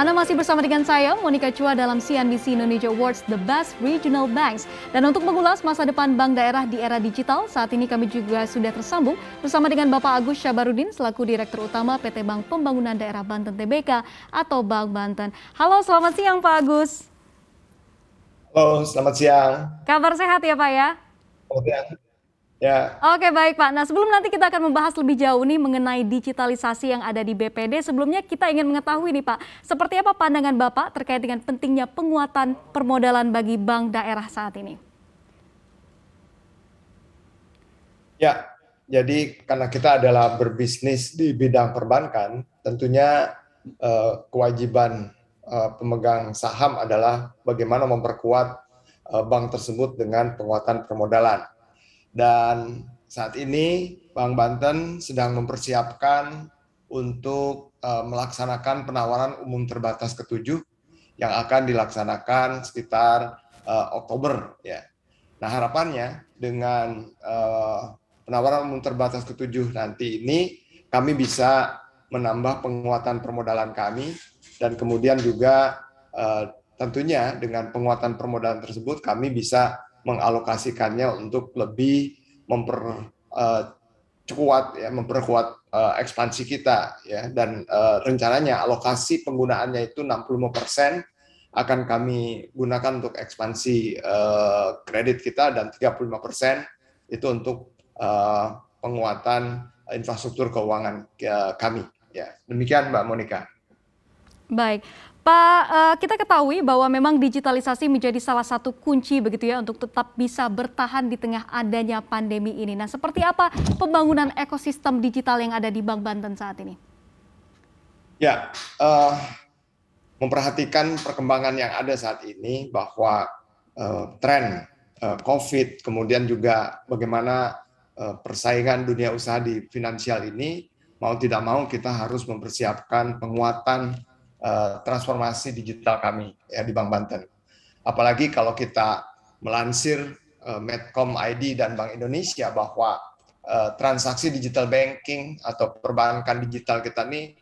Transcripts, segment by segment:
Anda masih bersama dengan saya, Monica Chua dalam CNBC Indonesia Awards The Best Regional Banks. Dan untuk mengulas masa depan bank daerah di era digital, saat ini kami juga sudah tersambung bersama dengan Bapak Agus Syabarudin selaku Direktur Utama PT Bank Pembangunan Daerah Banten TBK atau Bank Banten. Halo, selamat siang Pak Agus. Halo, selamat siang. Kabar sehat ya Pak ya? Selamat siang. Ya. Oke baik Pak. Nah sebelum nanti kita akan membahas lebih jauh nih mengenai digitalisasi yang ada di BPD. Sebelumnya kita ingin mengetahui nih Pak, seperti apa pandangan Bapak terkait dengan pentingnya penguatan permodalan bagi bank daerah saat ini? Ya, jadi karena kita adalah berbisnis di bidang perbankan, tentunya eh, kewajiban eh, pemegang saham adalah bagaimana memperkuat eh, bank tersebut dengan penguatan permodalan dan saat ini Bank Banten sedang mempersiapkan untuk eh, melaksanakan penawaran umum terbatas ketujuh yang akan dilaksanakan sekitar eh, Oktober ya. Nah harapannya dengan eh, penawaran umum terbatas ketujuh nanti ini kami bisa menambah penguatan permodalan kami dan kemudian juga tentunya dengan penguatan permodalan tersebut kami bisa mengalokasikannya untuk lebih memperkuat eh, uh, ya memperkuat uh, ekspansi kita ya dan uh, rencananya alokasi penggunaannya itu 65% akan kami gunakan untuk ekspansi uh, kredit kita dan 35% itu untuk uh, penguatan infrastruktur keuangan uh, kami ya demikian Mbak Monika Baik, Pak, eh, kita ketahui bahwa memang digitalisasi menjadi salah satu kunci begitu ya untuk tetap bisa bertahan di tengah adanya pandemi ini. Nah, seperti apa pembangunan ekosistem digital yang ada di Bank Banten saat ini? Ya, uh, memperhatikan perkembangan yang ada saat ini bahwa uh, tren uh, COVID, kemudian juga bagaimana uh, persaingan dunia usaha di finansial ini, mau tidak mau kita harus mempersiapkan penguatan Eh, transformasi digital kami ya di Bank Banten. Apalagi kalau kita melansir uh, Medcom ID dan Bank Indonesia bahwa uh, transaksi digital banking atau perbankan digital kita ini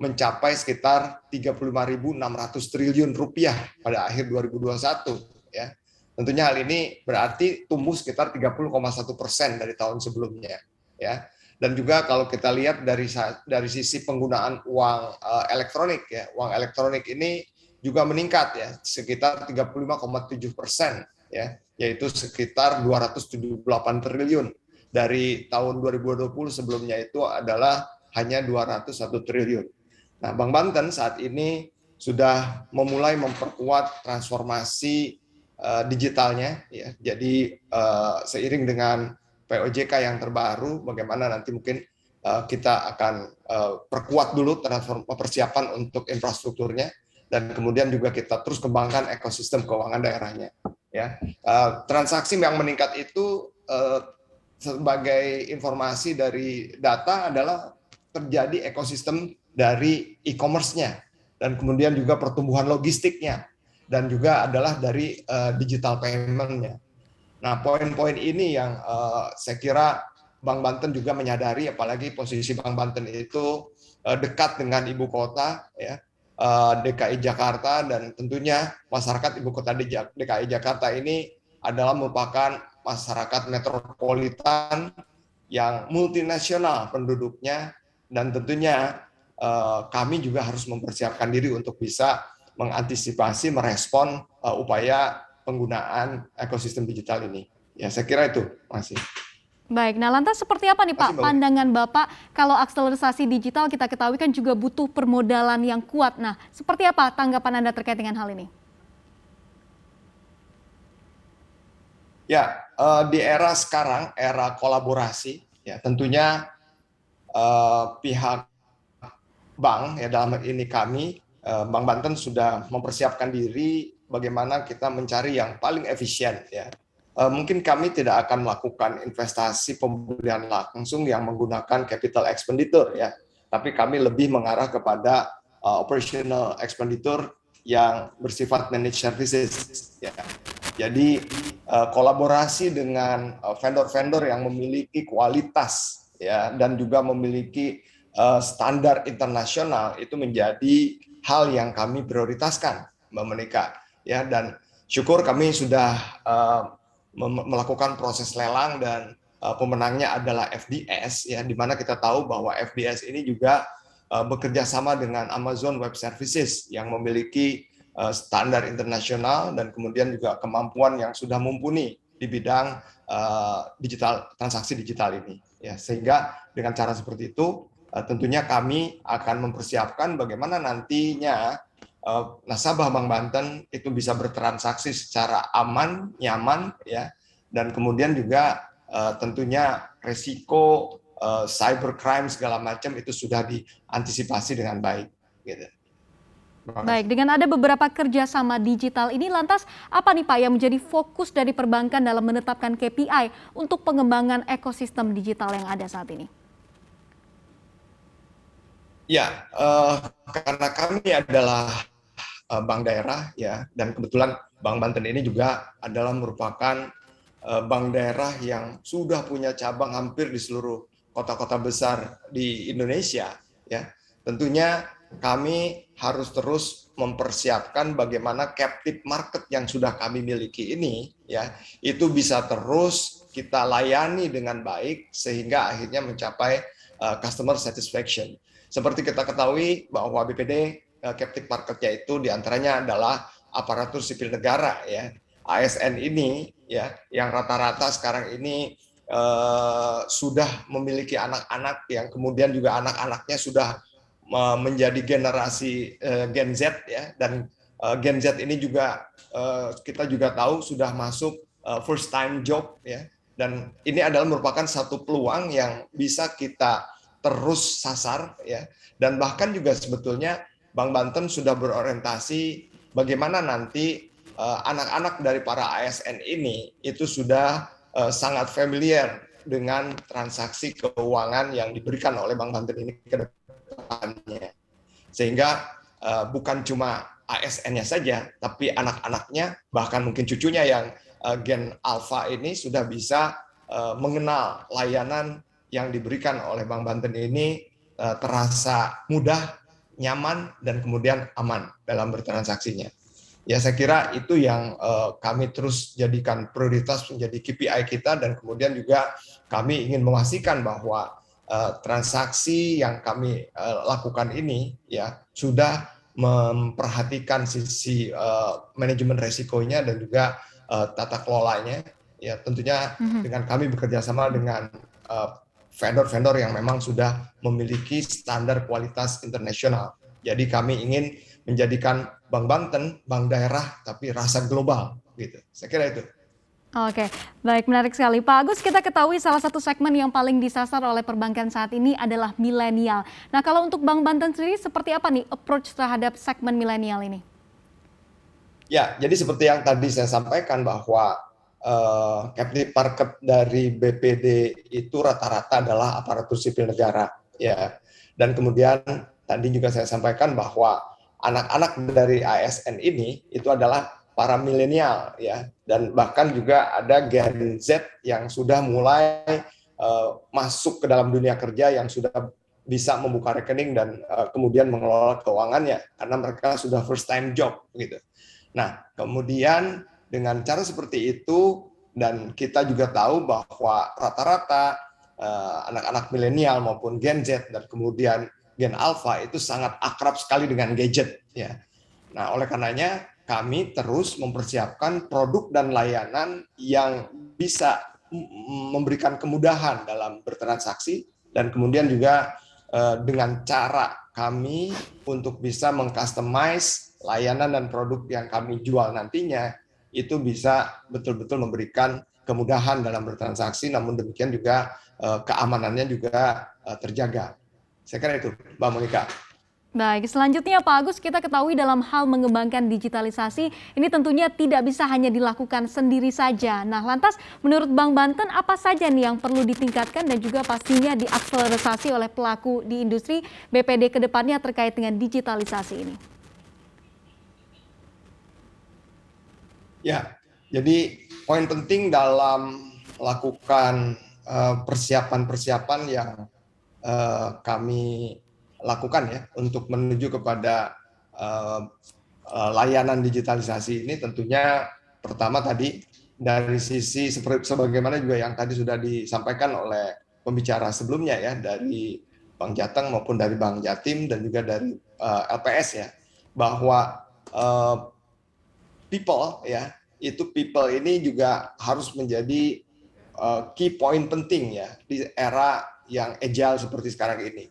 mencapai sekitar 35.600 triliun rupiah pada akhir 2021 ya. Tentunya hal ini berarti tumbuh sekitar 30,1 persen dari tahun sebelumnya ya dan juga kalau kita lihat dari dari sisi penggunaan uang uh, elektronik ya uang elektronik ini juga meningkat ya sekitar 35,7 persen ya yaitu sekitar 278 triliun dari tahun 2020 sebelumnya itu adalah hanya 201 triliun. Nah, Bank Banten saat ini sudah memulai memperkuat transformasi uh, digitalnya ya. Jadi uh, seiring dengan POJK yang terbaru, bagaimana nanti mungkin eh, kita akan eh, perkuat dulu transform persiapan untuk infrastrukturnya dan kemudian juga kita terus kembangkan ekosistem keuangan daerahnya. Ya, eh, transaksi yang meningkat itu sebagai informasi dari data adalah terjadi ekosistem dari e-commerce-nya dan kemudian juga pertumbuhan logistiknya dan juga adalah dari digital payment-nya. Nah, poin-poin ini yang uh, saya kira Bang Banten juga menyadari, apalagi posisi Bang Banten itu uh, dekat dengan ibu kota, ya uh, eh, DKI Jakarta, dan tentunya masyarakat ibu kota DKI Jakarta ini adalah merupakan masyarakat metropolitan yang multinasional penduduknya, dan tentunya uh, kami juga harus mempersiapkan diri untuk bisa mengantisipasi, merespon uh, upaya penggunaan ekosistem digital ini. Ya, saya kira itu masih. Baik, nah lantas seperti apa nih Pak pandangan Bapak kalau akselerasi digital kita ketahui kan juga butuh permodalan yang kuat. Nah, seperti apa tanggapan Anda terkait dengan hal ini? Ya, eh, di era sekarang, era kolaborasi, ya tentunya eh, pihak bank, ya dalam ini kami, eh, Bank Banten sudah mempersiapkan diri bagaimana kita mencari yang paling efisien ya. Eh, mungkin kami tidak akan melakukan investasi pembelian langsung yang menggunakan capital expenditure ya, tapi kami lebih mengarah kepada uh, operational expenditure yang bersifat managed services ya. Jadi uh, kolaborasi dengan vendor-vendor yang memiliki kualitas ya dan juga memiliki uh, standar internasional itu menjadi hal yang kami prioritaskan Mbak ya dan syukur kami sudah uh, melakukan proses lelang dan uh, pemenangnya adalah FDS ya di mana kita tahu bahwa FDS ini juga uh, bekerja sama dengan Amazon Web Services yang memiliki uh, standar internasional dan kemudian juga kemampuan yang sudah mumpuni di bidang uh, digital transaksi digital ini ya sehingga dengan cara seperti itu uh, tentunya kami akan mempersiapkan bagaimana nantinya Eh, nasabah Bank Banten itu bisa bertransaksi secara aman, nyaman, ya, dan kemudian juga eh, tentunya resiko eh, cybercrime segala macam itu sudah diantisipasi dengan baik. Gitu. Baik, dengan ada beberapa kerjasama digital ini, lantas apa nih Pak yang menjadi fokus dari perbankan dalam menetapkan KPI untuk pengembangan ekosistem digital yang ada saat ini? Ya, uh, karena kami adalah Eh, bank daerah ya dan kebetulan Bank Banten ini juga adalah merupakan eh, bank daerah yang sudah punya cabang hampir di seluruh kota-kota besar di Indonesia ya. Tentunya kami harus terus mempersiapkan bagaimana captive market yang sudah kami miliki ini ya itu bisa terus kita layani dengan baik sehingga akhirnya mencapai uh, customer satisfaction. Seperti kita ketahui bahwa BPD Eh, captive marketnya itu diantaranya adalah aparatur sipil negara ya ASN ini ya yang rata-rata sekarang ini eh, sudah memiliki anak-anak yang kemudian juga anak-anaknya sudah eh, menjadi generasi eh, Gen Z ya dan eh, Gen Z ini juga eh, kita juga tahu sudah masuk eh, first time job ya dan ini adalah merupakan satu peluang yang bisa kita terus sasar ya dan bahkan juga sebetulnya Bank Banten sudah berorientasi bagaimana nanti eh, anak-anak dari para ASN ini itu sudah eh, sangat familiar dengan transaksi keuangan yang diberikan oleh Bank Banten ini ke depannya. Sehingga uh, bukan cuma ASN-nya saja, tapi anak-anaknya, bahkan mungkin cucunya yang uh, gen alfa ini sudah bisa uh, mengenal layanan yang diberikan oleh Bank Banten ini uh, terasa mudah nyaman dan kemudian aman dalam bertransaksinya. Ya saya kira itu yang uh, kami terus jadikan prioritas menjadi KPI kita dan kemudian juga kami ingin memastikan bahwa uh, transaksi yang kami uh, lakukan ini ya sudah memperhatikan sisi uh, manajemen resikonya dan juga uh, tata kelolanya ya tentunya mm-hmm. dengan kami bekerja sama dengan uh, vendor-vendor yang memang sudah memiliki standar kualitas internasional. Jadi kami ingin menjadikan Bank Banten, bank daerah, tapi rasa global. gitu. Saya kira itu. Oke, baik menarik sekali Pak Agus. Kita ketahui salah satu segmen yang paling disasar oleh perbankan saat ini adalah milenial. Nah, kalau untuk Bank Banten sendiri seperti apa nih approach terhadap segmen milenial ini? Ya, jadi seperti yang tadi saya sampaikan bahwa uh, eh, Captain dari BPD itu rata-rata adalah aparatur sipil negara ya. Dan kemudian tadi juga saya sampaikan bahwa anak-anak dari ASN ini itu adalah para milenial ya dan bahkan juga ada Gen Z yang sudah mulai uh, masuk ke dalam dunia kerja yang sudah bisa membuka rekening dan uh, kemudian mengelola keuangannya karena mereka sudah first time job gitu. Nah, kemudian dengan cara seperti itu dan kita juga tahu bahwa rata-rata uh, anak-anak milenial maupun Gen Z dan kemudian Gen Alpha itu sangat akrab sekali dengan gadget ya. Nah, oleh karenanya kami terus mempersiapkan produk dan layanan yang bisa memberikan kemudahan dalam bertransaksi dan kemudian juga uh, dengan cara kami untuk bisa mengcustomize layanan dan produk yang kami jual nantinya itu bisa betul-betul memberikan kemudahan dalam bertransaksi, namun demikian juga eh, keamanannya juga eh, terjaga. Saya kira itu, Mbak Monika. Baik, selanjutnya Pak Agus kita ketahui dalam hal mengembangkan digitalisasi ini tentunya tidak bisa hanya dilakukan sendiri saja. Nah lantas menurut Bang Banten apa saja nih yang perlu ditingkatkan dan juga pastinya diakselerasi oleh pelaku di industri BPD kedepannya terkait dengan digitalisasi ini? Ya, jadi poin penting dalam lakukan eh, persiapan-persiapan uh, yang uh, kami lakukan ya untuk menuju kepada uh, layanan digitalisasi ini tentunya pertama tadi dari sisi sebagaimana juga yang tadi sudah disampaikan oleh pembicara sebelumnya ya dari Bang Jateng maupun dari Bang Jatim dan juga dari uh, LPS ya bahwa uh, people ya itu people ini juga harus menjadi uh, key point penting ya di era yang agile seperti sekarang ini.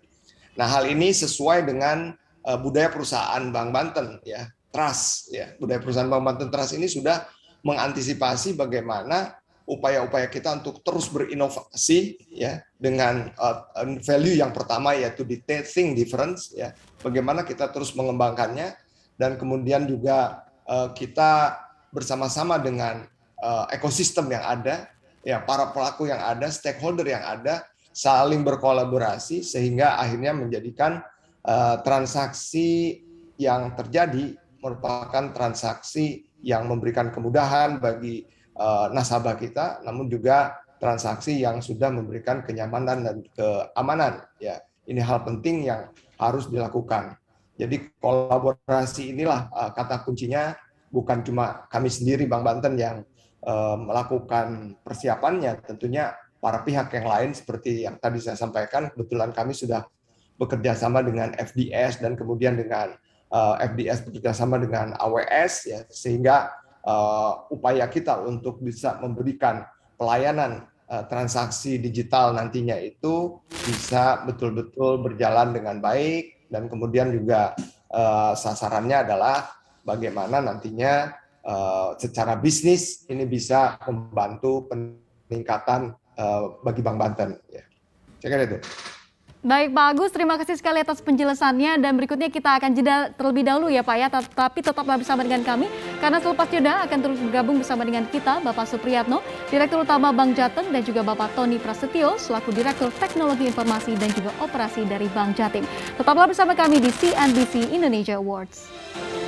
Nah hal ini sesuai dengan uh, budaya perusahaan Bank Banten ya trust ya budaya perusahaan Bank Banten trust ini sudah mengantisipasi bagaimana upaya-upaya kita untuk terus berinovasi ya dengan uh, value yang pertama yaitu di thing difference ya bagaimana kita terus mengembangkannya dan kemudian juga Eh, kita bersama-sama dengan eh, ekosistem yang ada, ya para pelaku yang ada, stakeholder yang ada, saling berkolaborasi sehingga akhirnya menjadikan eh, transaksi yang terjadi merupakan transaksi yang memberikan kemudahan bagi nasabah kita, namun juga transaksi yang sudah memberikan kenyamanan dan keamanan. Ya, ini hal penting yang harus dilakukan. Jadi kolaborasi inilah uh, kata kuncinya bukan cuma kami sendiri Bang Banten yang uh, melakukan persiapannya, tentunya para pihak yang lain seperti yang tadi saya sampaikan kebetulan kami sudah bekerja sama dengan FDS dan kemudian dengan uh, eh, FDS bekerja sama dengan AWS ya sehingga uh, upaya kita untuk bisa memberikan pelayanan uh, transaksi digital nantinya itu bisa betul-betul berjalan dengan baik dan kemudian juga uh, sasarannya adalah bagaimana nantinya uh, secara bisnis ini bisa membantu peningkatan uh, bagi Bank Banten. Ya. Cekan itu. Baik Pak Agus, terima kasih sekali atas penjelasannya dan berikutnya kita akan jeda terlebih dahulu ya Pak ya, tapi tetaplah bersama dengan kami karena selepas jeda akan terus bergabung bersama dengan kita Bapak Supriyatno, Direktur Utama Bank Jatim dan juga Bapak Tony Prasetyo selaku Direktur Teknologi Informasi dan juga Operasi dari Bank Jatim. Tetaplah bersama kami di CNBC Indonesia Awards.